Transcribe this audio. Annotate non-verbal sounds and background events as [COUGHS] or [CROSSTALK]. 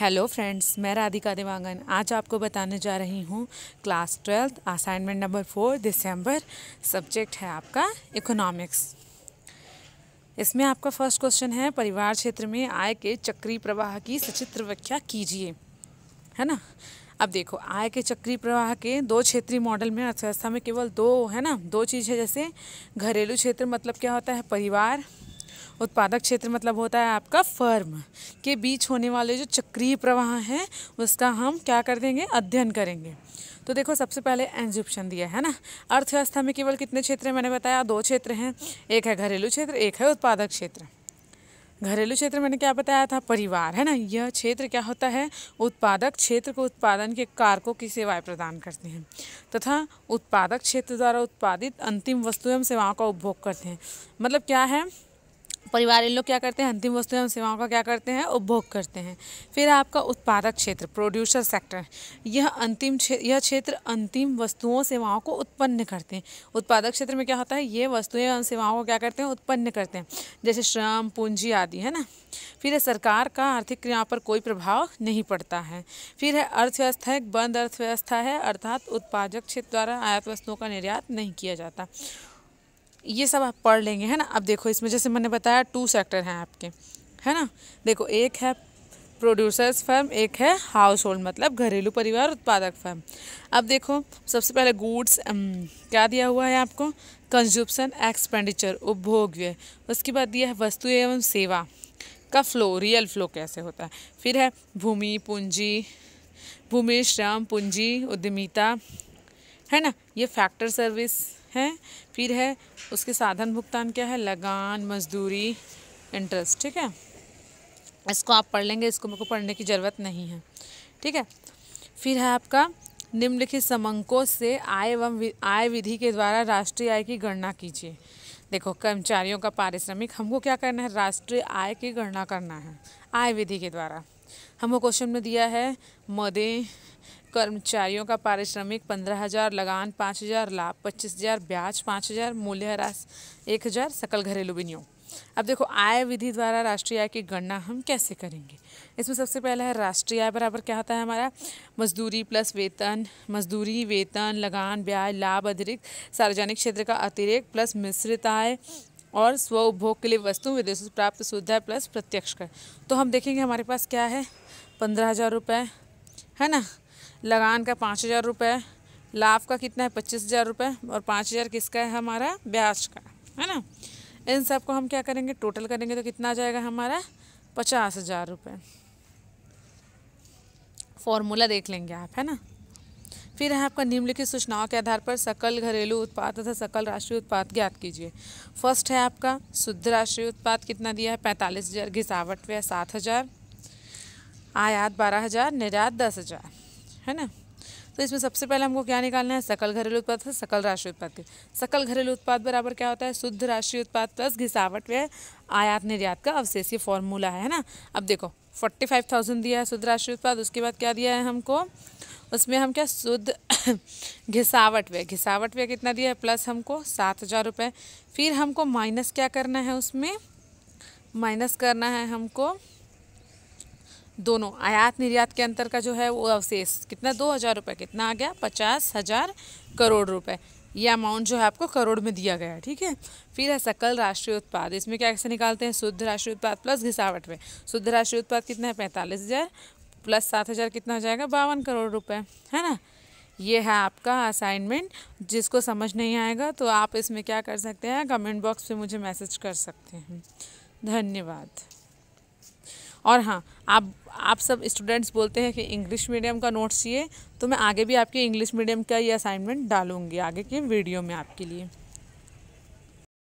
hello friends मैं राधिका देवांगन आज आपको बताने जा रही हूँ class twelfth assignment number four दिसंबर सब्जेक्ट है आपका इकोनॉमिक्स इसमें आपका फर्स्ट क्वेश्चन है परिवार क्षेत्र में आय के चक्रीय प्रवाह की सचित्र व्याख्या कीजिए है ना अब देखो आय के चक्रीय प्रवाह के दो क्षेत्रीय मॉडल में अर्थव्यवस्था में केवल दो है ना दो चीज़ है जैसे घरेलू क्षेत्र मतलब क्या होता है परिवार उत्पादक क्षेत्र मतलब होता है आपका फर्म के बीच होने वाले जो चक्रीय प्रवाह हैं उसका हम क्या कर देंगे अध्ययन करेंगे तो देखो सबसे पहले एंजिप्शन दिया है ना अर्थव्यवस्था में केवल कितने क्षेत्र मैंने बताया दो क्षेत्र हैं एक है घरेलू क्षेत्र एक है उत्पादक क्षेत्र घरेलू क्षेत्र मैंने क्या बताया था परिवार है ना यह क्षेत्र क्या होता है उत्पादक क्षेत्र को उत्पादन के कारकों की सेवाएं प्रदान करते हैं तथा उत्पादक क्षेत्र द्वारा उत्पादित अंतिम वस्तु एवं सेवाओं का उपभोग करते हैं मतलब क्या है परिवार इन लोग क्या करते हैं अंतिम वस्तु एवं सेवाओं का क्या करते हैं उपभोग करते हैं फिर आपका उत्पादक क्षेत्र प्रोड्यूसर सेक्टर यह अंतिम क्षेत्र यह क्षेत्र अंतिम वस्तुओं सेवाओं को उत्पन्न करते हैं उत्पादक क्षेत्र में क्या होता है ये वस्तुएं एवं सेवाओं को क्या करते हैं उत्पन्न करते हैं जैसे श्रम पूंजी आदि है ना फिर है सरकार का आर्थिक क्रियाओं पर कोई प्रभाव नहीं पड़ता है फिर है अर्थव्यवस्था एक बंद अर्थव्यवस्था है अर्थात उत्पादक क्षेत्र द्वारा आयात वस्तुओं का निर्यात नहीं किया जाता ये सब आप पढ़ लेंगे है ना अब देखो इसमें जैसे मैंने बताया टू सेक्टर हैं आपके है ना देखो एक है प्रोड्यूसर्स फर्म एक है हाउस होल्ड मतलब घरेलू परिवार उत्पादक फर्म अब देखो सबसे पहले गुड्स क्या दिया हुआ है आपको कंज्यूप्शन एक्सपेंडिचर उपभोग व्यय उसके बाद दिया है वस्तु एवं सेवा का फ्लो रियल फ्लो कैसे होता है फिर है भूमि पूंजी भूमि श्रम पूंजी उद्यमिता है ना ये फैक्टर सर्विस है फिर है उसके साधन भुगतान क्या है लगान मजदूरी इंटरेस्ट ठीक है इसको आप पढ़ लेंगे इसको मेरे को पढ़ने की ज़रूरत नहीं है ठीक है फिर है आपका निम्नलिखित समंकों से आय एवं आय विधि के द्वारा राष्ट्रीय आय की गणना कीजिए देखो कर्मचारियों का पारिश्रमिक हमको क्या करना है राष्ट्रीय आय की गणना करना है आय विधि के द्वारा हमको क्वेश्चन में दिया है मदे कर्मचारियों का पारिश्रमिक पंद्रह हज़ार लगान पाँच हज़ार लाभ पच्चीस हज़ार ब्याज पाँच हज़ार मूल्यह्रास एक हज़ार सकल घरेलू विनियोग अब देखो आय विधि द्वारा राष्ट्रीय आय की गणना हम कैसे करेंगे इसमें सबसे पहला है राष्ट्रीय आय बराबर क्या होता है हमारा मजदूरी प्लस वेतन मजदूरी वेतन लगान ब्याज लाभ अतिरिक्त सार्वजनिक क्षेत्र का अतिरिक्त प्लस मिश्रित आय और स्व उपभोग के लिए वस्तु विदेशों से प्राप्त सुविधा प्लस प्रत्यक्ष कर तो हम देखेंगे हमारे पास क्या है पंद्रह हज़ार रुपये है ना लगान का पाँच हज़ार रुपये लाभ का कितना है पच्चीस हज़ार रुपये और पाँच हज़ार किसका है हमारा ब्याज का है ना इन सब को हम क्या करेंगे टोटल करेंगे तो कितना आ जाएगा हमारा पचास हज़ार रुपये फॉर्मूला देख लेंगे आप है ना फिर है आपका निम्नलिखित सूचनाओं के आधार पर सकल घरेलू उत्पाद तथा सकल राष्ट्रीय उत्पाद ज्ञात कीजिए फर्स्ट है आपका शुद्ध राष्ट्रीय उत्पाद कितना दिया है पैंतालीस हज़ार घिसावट व्यय सात हज़ार आयात बारह हज़ार निर्यात दस हज़ार है ना तो इसमें सबसे पहले हमको क्या निकालना है सकल घरेलू उत्पाद से सकल राष्ट्रीय उत्पाद के सकल घरेलू उत्पाद बराबर क्या होता है शुद्ध राष्ट्रीय उत्पाद प्लस घिसावट व आयात निर्यात का अवशेष ये फॉर्मूला है ना अब देखो फोर्टी फाइव थाउजेंड दिया है शुद्ध राष्ट्रीय उत्पाद उसके बाद क्या दिया है हमको उसमें हम क्या शुद्ध [COUGHS] घिसावट व्यय घिसावट व्यय कितना दिया है प्लस हमको सात हज़ार रुपये फिर हमको माइनस क्या करना है उसमें माइनस करना है हमको दोनों आयात निर्यात के अंतर का जो है वो अवशेष कितना दो हज़ार रुपये कितना आ गया पचास हज़ार करोड़ रुपए ये अमाउंट जो है आपको करोड़ में दिया गया ठीक है फिर है सकल राष्ट्रीय उत्पाद इसमें क्या कैसे निकालते हैं शुद्ध राष्ट्रीय उत्पाद प्लस घिसावट में शुद्ध राष्ट्रीय उत्पाद कितना है पैंतालीस हज़ार प्लस सात हज़ार कितना हो जाएगा बावन करोड़ रुपये है ना ये है आपका असाइनमेंट जिसको समझ नहीं आएगा तो आप इसमें क्या कर सकते हैं कमेंट बॉक्स पर मुझे मैसेज कर सकते हैं धन्यवाद और हाँ आप आप सब स्टूडेंट्स बोलते हैं कि इंग्लिश मीडियम का नोट्स चाहिए तो मैं आगे भी आपके इंग्लिश मीडियम का ये असाइनमेंट डालूँगी आगे के वीडियो में आपके लिए